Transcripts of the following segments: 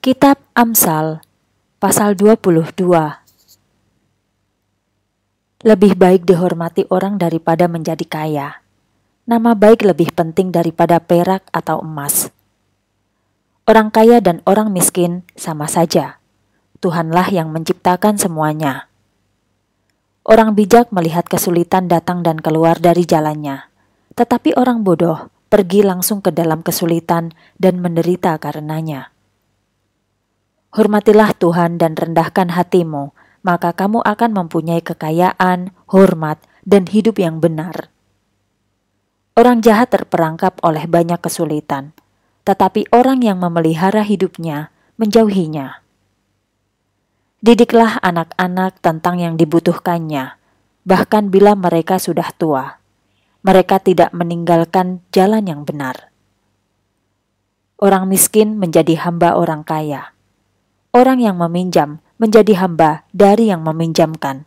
Kitab Amsal pasal 22 Lebih baik dihormati orang daripada menjadi kaya. Nama baik lebih penting daripada perak atau emas. Orang kaya dan orang miskin sama saja. Tuhanlah yang menciptakan semuanya. Orang bijak melihat kesulitan datang dan keluar dari jalannya, tetapi orang bodoh pergi langsung ke dalam kesulitan dan menderita karenanya. Hormatilah Tuhan dan rendahkan hatimu, maka kamu akan mempunyai kekayaan, hormat, dan hidup yang benar. Orang jahat terperangkap oleh banyak kesulitan, tetapi orang yang memelihara hidupnya menjauhinya. Didiklah anak-anak tentang yang dibutuhkannya, bahkan bila mereka sudah tua. Mereka tidak meninggalkan jalan yang benar. Orang miskin menjadi hamba orang kaya Orang yang meminjam menjadi hamba dari yang meminjamkan.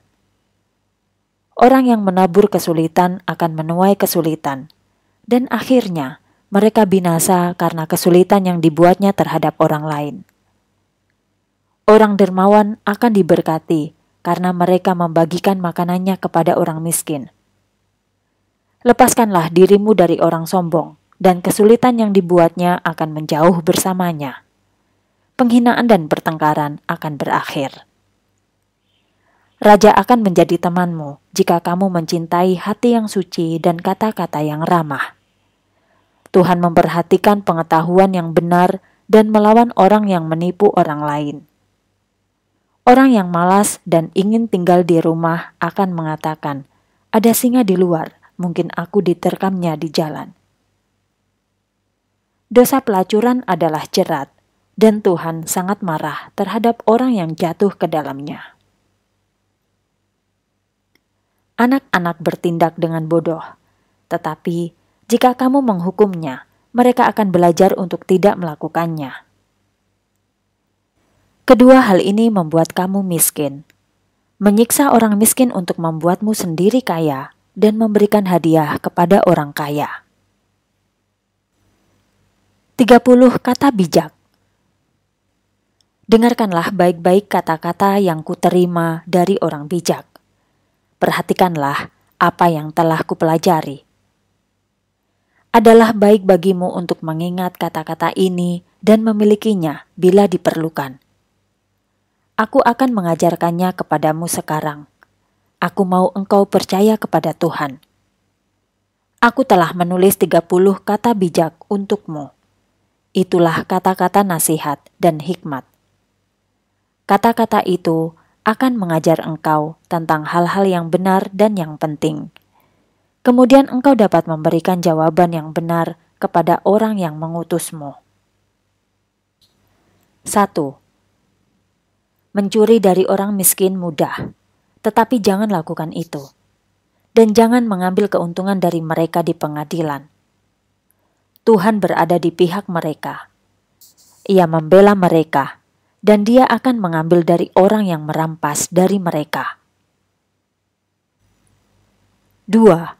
Orang yang menabur kesulitan akan menuai kesulitan, dan akhirnya mereka binasa karena kesulitan yang dibuatnya terhadap orang lain. Orang dermawan akan diberkati karena mereka membagikan makanannya kepada orang miskin. Lepaskanlah dirimu dari orang sombong, dan kesulitan yang dibuatnya akan menjauh bersamanya penghinaan dan pertengkaran akan berakhir. Raja akan menjadi temanmu jika kamu mencintai hati yang suci dan kata-kata yang ramah. Tuhan memperhatikan pengetahuan yang benar dan melawan orang yang menipu orang lain. Orang yang malas dan ingin tinggal di rumah akan mengatakan, "Ada singa di luar, mungkin aku diterkamnya di jalan." Dosa pelacuran adalah jerat dan Tuhan sangat marah terhadap orang yang jatuh ke dalamnya. Anak-anak bertindak dengan bodoh, tetapi jika kamu menghukumnya, mereka akan belajar untuk tidak melakukannya. Kedua hal ini membuat kamu miskin. Menyiksa orang miskin untuk membuatmu sendiri kaya dan memberikan hadiah kepada orang kaya. 30 kata bijak Dengarkanlah baik-baik kata-kata yang kuterima dari orang bijak. Perhatikanlah apa yang telah kupelajari. Adalah baik bagimu untuk mengingat kata-kata ini dan memilikinya bila diperlukan. Aku akan mengajarkannya kepadamu sekarang. Aku mau engkau percaya kepada Tuhan. Aku telah menulis 30 kata bijak untukmu. Itulah kata-kata nasihat dan hikmat Kata-kata itu akan mengajar engkau tentang hal-hal yang benar dan yang penting. Kemudian engkau dapat memberikan jawaban yang benar kepada orang yang mengutusmu. 1. Mencuri dari orang miskin mudah, tetapi jangan lakukan itu. Dan jangan mengambil keuntungan dari mereka di pengadilan. Tuhan berada di pihak mereka. Ia membela mereka dan dia akan mengambil dari orang yang merampas dari mereka. 2.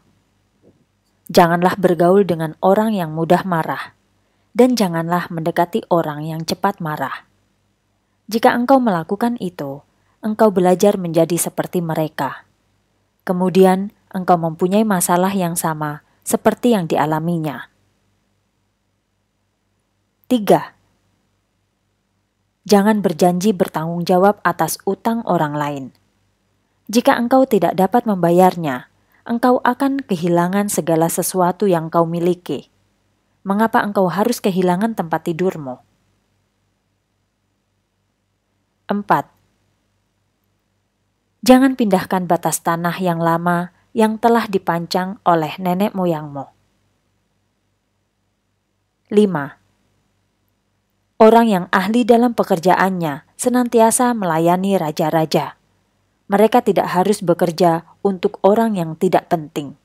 Janganlah bergaul dengan orang yang mudah marah, dan janganlah mendekati orang yang cepat marah. Jika engkau melakukan itu, engkau belajar menjadi seperti mereka. Kemudian, engkau mempunyai masalah yang sama seperti yang dialaminya. 3. Jangan berjanji bertanggung jawab atas utang orang lain. Jika engkau tidak dapat membayarnya, engkau akan kehilangan segala sesuatu yang kau miliki. Mengapa engkau harus kehilangan tempat tidurmu? 4. Jangan pindahkan batas tanah yang lama yang telah dipancang oleh nenek moyangmu. 5. Orang yang ahli dalam pekerjaannya senantiasa melayani raja-raja. Mereka tidak harus bekerja untuk orang yang tidak penting.